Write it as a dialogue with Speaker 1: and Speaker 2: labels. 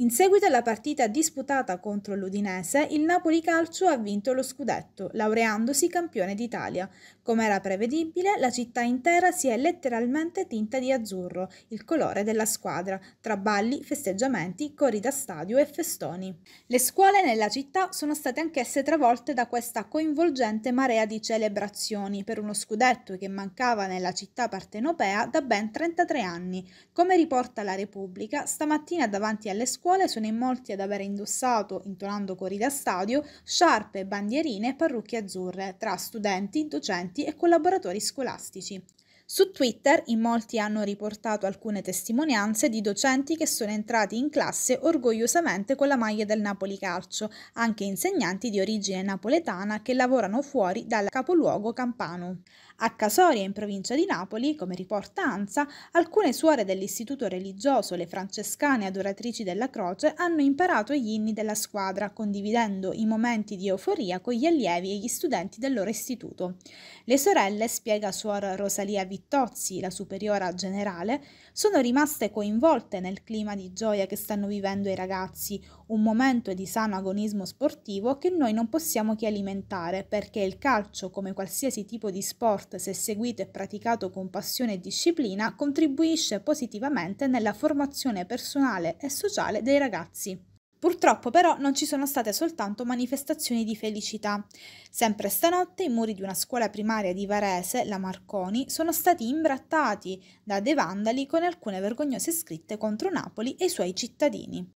Speaker 1: In seguito alla partita disputata contro l'Udinese, il Napoli Calcio ha vinto lo scudetto, laureandosi campione d'Italia. Come era prevedibile, la città intera si è letteralmente tinta di azzurro, il colore della squadra, tra balli, festeggiamenti, cori da stadio e festoni. Le scuole nella città sono state anch'esse travolte da questa coinvolgente marea di celebrazioni per uno scudetto che mancava nella città partenopea da ben 33 anni. Come riporta la Repubblica, stamattina davanti alle scuole scuole sono in molti ad aver indossato, intonando cori da stadio, sciarpe, bandierine e parrucche azzurre tra studenti, docenti e collaboratori scolastici. Su Twitter in molti hanno riportato alcune testimonianze di docenti che sono entrati in classe orgogliosamente con la maglia del Napoli Calcio, anche insegnanti di origine napoletana che lavorano fuori dal capoluogo campano. A Casoria, in provincia di Napoli, come riporta ANSA, alcune suore dell'istituto religioso, le francescane adoratrici della croce, hanno imparato gli inni della squadra, condividendo i momenti di euforia con gli allievi e gli studenti del loro istituto. Le sorelle, spiega suor Rosalia Vittoria, Vittozzi, la superiora generale, sono rimaste coinvolte nel clima di gioia che stanno vivendo i ragazzi, un momento di sano agonismo sportivo che noi non possiamo che alimentare perché il calcio, come qualsiasi tipo di sport, se seguito e praticato con passione e disciplina, contribuisce positivamente nella formazione personale e sociale dei ragazzi. Purtroppo però non ci sono state soltanto manifestazioni di felicità. Sempre stanotte i muri di una scuola primaria di Varese, la Marconi, sono stati imbrattati da dei vandali con alcune vergognose scritte contro Napoli e i suoi cittadini.